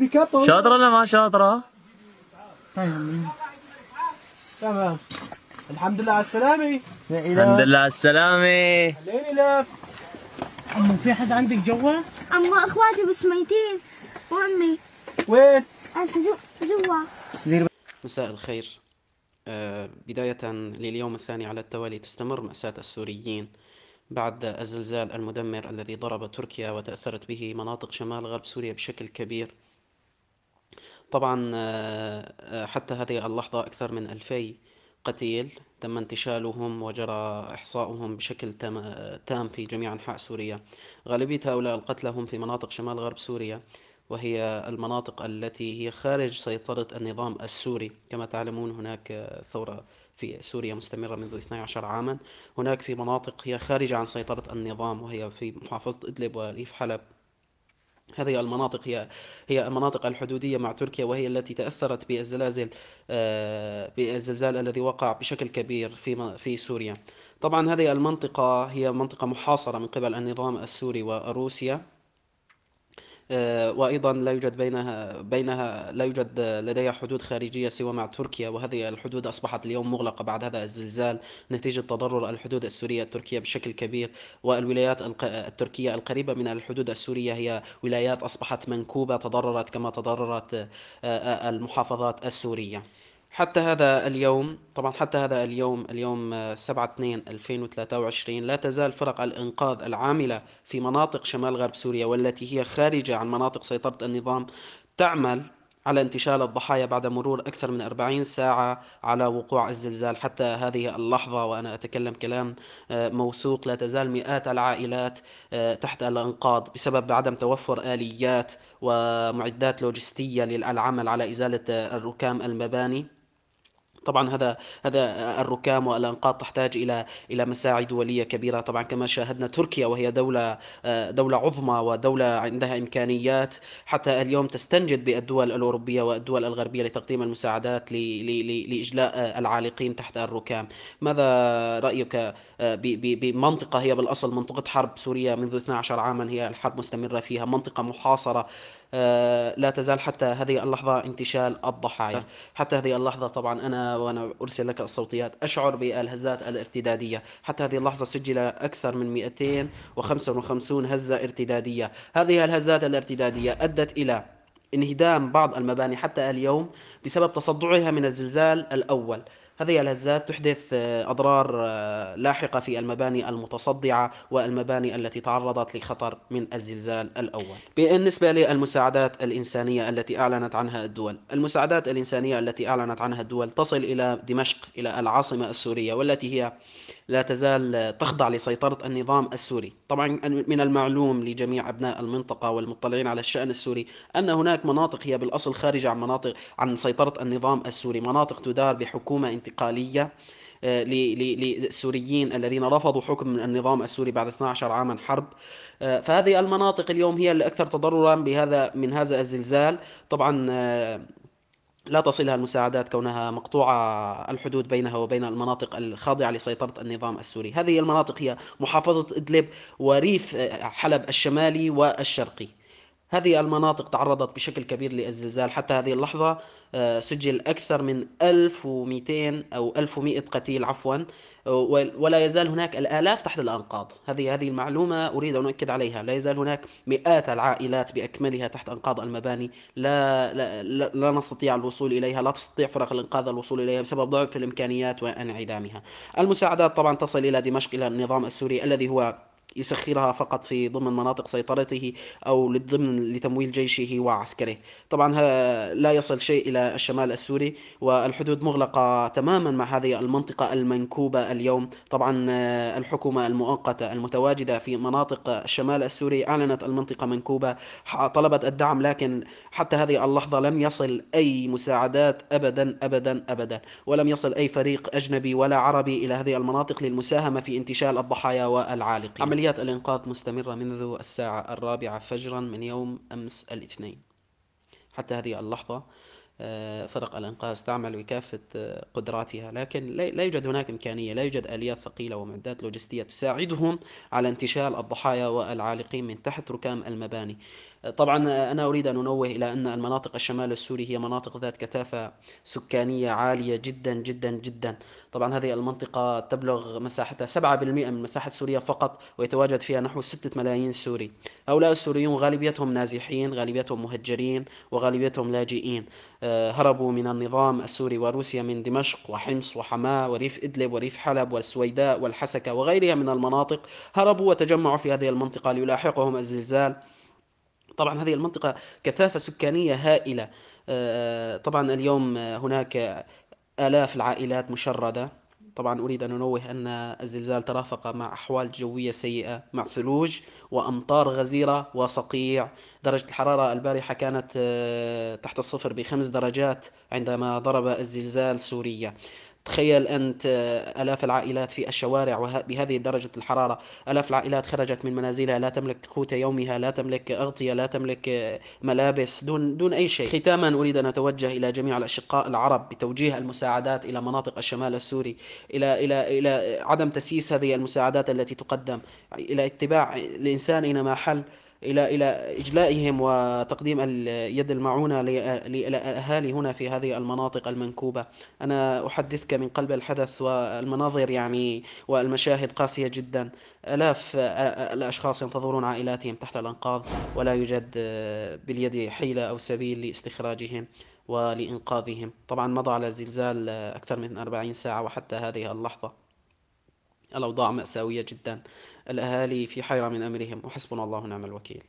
البيك اب شاطره ولا ما شاطره؟ طيب، تمام الحمد لله على السلامة الحمد لله على السلامة خليني لف عمو في حد عندك جوا؟ عمو اخواتي بس ميتين وامي وين؟ هسه جوا مساء الخير آه، بداية لليوم الثاني على التوالي تستمر مأساة السوريين بعد الزلزال المدمر الذي ضرب تركيا وتأثرت به مناطق شمال غرب سوريا بشكل كبير طبعا آه، حتى هذه اللحظة أكثر من ألفي قتيل تم انتشالهم وجرى إحصاؤهم بشكل تام في جميع أنحاء سوريا غالبية هؤلاء القتلى هم في مناطق شمال غرب سوريا وهي المناطق التي هي خارج سيطرة النظام السوري كما تعلمون هناك ثورة في سوريا مستمرة منذ 12 عاما هناك في مناطق هي خارجة عن سيطرة النظام وهي في محافظة إدلب وريف حلب هذه المناطق هي هي المناطق الحدودية مع تركيا وهي التي تأثرت بالزلازل آه، بالزلزال الذي وقع بشكل كبير في في سوريا طبعا هذه المنطقة هي منطقة محاصرة من قبل النظام السوري وروسيا آه، وايضا لا يوجد بينها بينها لا يوجد لديها حدود خارجيه سوى مع تركيا وهذه الحدود اصبحت اليوم مغلقه بعد هذا الزلزال نتيجه تضرر الحدود السوريه التركيه بشكل كبير والولايات التركيه القريبه من الحدود السوريه هي ولايات اصبحت منكوبه تضررت كما تضررت آه، آه، المحافظات السوريه حتى هذا اليوم طبعا حتى هذا اليوم اليوم 7 2 2023 لا تزال فرق الانقاذ العامله في مناطق شمال غرب سوريا والتي هي خارجه عن مناطق سيطره النظام تعمل على انتشال الضحايا بعد مرور أكثر من 40 ساعة على وقوع الزلزال حتى هذه اللحظة وأنا أتكلم كلام آه، موثوق لا تزال مئات العائلات آه، تحت الأنقاض بسبب عدم توفر آليات ومعدات لوجستية للعمل على إزالة آه، الركام المباني طبعا هذا هذا الركام والانقاض تحتاج الى الى مساعي دوليه كبيره طبعا كما شاهدنا تركيا وهي دوله دوله عظمى ودوله عندها امكانيات حتى اليوم تستنجد بالدول الاوروبيه والدول الغربيه لتقديم المساعدات لاجلاء العالقين تحت الركام ماذا رايك بمنطقه هي بالاصل منطقه حرب سوريا منذ 12 عاما هي الحرب مستمره فيها منطقه محاصره آه، لا تزال حتى هذه اللحظة انتشال الضحايا حتى هذه اللحظة طبعا أنا وأنا أرسل لك الصوتيات أشعر بالهزات الارتدادية حتى هذه اللحظة سجل أكثر من 255 هزة ارتدادية هذه الهزات الارتدادية أدت إلى انهدام بعض المباني حتى اليوم بسبب تصدعها من الزلزال الأول هذه الهزات تحدث آه، أضرار آه، لاحقة في المباني المتصدعة والمباني التي تعرضت لخطر من الزلزال الأول بالنسبة للمساعدات الإنسانية التي أعلنت عنها الدول المساعدات الإنسانية التي أعلنت عنها الدول تصل إلى دمشق إلى العاصمة السورية والتي هي لا تزال تخضع لسيطرة النظام السوري طبعا من المعلوم لجميع أبناء المنطقة والمطلعين على الشأن السوري أن هناك مناطق هي بالأصل خارجة عن مناطق عن سيطرة النظام السوري مناطق تدار بحكومة انتقالية انتقالية آه، للسوريين الذين رفضوا حكم النظام السوري بعد 12 عاما حرب آه، فهذه المناطق اليوم هي الأكثر تضررا بهذا من هذا الزلزال طبعا آه، لا تصلها المساعدات كونها مقطوعة الحدود بينها وبين المناطق الخاضعة لسيطرة النظام السوري هذه المناطق هي محافظة إدلب وريف حلب الشمالي والشرقي هذه المناطق تعرضت بشكل كبير للزلزال حتى هذه اللحظة آه، سجل أكثر من 1200 أو 1100 قتيل عفوا آه، ولا يزال هناك الآلاف تحت الأنقاض هذه هذه المعلومة أريد أن أؤكد عليها لا يزال هناك مئات العائلات بأكملها تحت أنقاض المباني لا, لا, لا, لا نستطيع الوصول إليها لا تستطيع فرق الإنقاذ الوصول إليها بسبب ضعف الإمكانيات وانعدامها المساعدات طبعا تصل إلى دمشق إلى النظام السوري الذي هو يسخرها فقط في ضمن مناطق سيطرته أو ضمن لتمويل جيشه وعسكره طبعا لا يصل شيء إلى الشمال السوري والحدود مغلقة تماما مع هذه المنطقة المنكوبة اليوم طبعا آه، الحكومة المؤقتة المتواجدة في مناطق الشمال السوري أعلنت المنطقة منكوبة طلبت الدعم لكن حتى هذه اللحظة لم يصل أي مساعدات أبدا أبدا أبدا ولم يصل أي فريق أجنبي ولا عربي إلى هذه المناطق للمساهمة في انتشال الضحايا والعالقين عمليات الإنقاذ مستمرة منذ الساعة الرابعة فجرا من يوم أمس الاثنين حتى هذه اللحظة آه، فرق الإنقاذ تعمل بكافة آه، قدراتها لكن لا يوجد هناك إمكانية لا يوجد آليات ثقيلة ومعدات لوجستية تساعدهم على انتشال الضحايا والعالقين من تحت ركام المباني طبعا أنا أريد أن أنوه إلى أن المناطق الشمال السوري هي مناطق ذات كثافة سكانية عالية جدا جدا جدا طبعا هذه المنطقة تبلغ مساحتها 7% من مساحة سوريا فقط ويتواجد فيها نحو 6 ملايين سوري هؤلاء السوريون غالبيتهم نازحين غالبيتهم مهجرين وغالبيتهم لاجئين آه، هربوا من النظام السوري وروسيا من دمشق وحمص وحماة وريف إدلب وريف حلب والسويداء والحسكة وغيرها من المناطق هربوا وتجمعوا في هذه المنطقة ليلاحقهم الزلزال طبعا هذه المنطقة كثافة سكانية هائلة آه، طبعا اليوم هناك آلاف العائلات مشردة طبعا أريد أن أنوه أن الزلزال ترافق مع أحوال جوية سيئة مع ثلوج وأمطار غزيرة وصقيع درجة الحرارة البارحة كانت آه، تحت الصفر بخمس درجات عندما ضرب الزلزال سوريا تخيل أنت آلاف العائلات في الشوارع بهذه درجة الحرارة آلاف العائلات خرجت من منازلها لا تملك قوت يومها لا تملك أغطية لا تملك ملابس دون, دون أي شيء ختاما أريد أن أتوجه إلى جميع الأشقاء العرب بتوجيه المساعدات إلى مناطق الشمال السوري إلى, إلى, إلى عدم تسييس هذه المساعدات التي تقدم إلى اتباع الإنسان أينما حل إلى إلى إجلائهم وتقديم اليد المعونة للأهالي هنا في هذه المناطق المنكوبة أنا أحدثك من قلب الحدث والمناظر يعني والمشاهد قاسية جدا آلاف الأشخاص ينتظرون عائلاتهم تحت الأنقاض ولا يوجد باليد حيلة أو سبيل لاستخراجهم ولإنقاذهم طبعا مضى على الزلزال أكثر من 40 ساعة وحتى هذه اللحظة الأوضاع مأساوية جدا الأهالي في حيرة من أمرهم وحسبنا الله ونعم الوكيل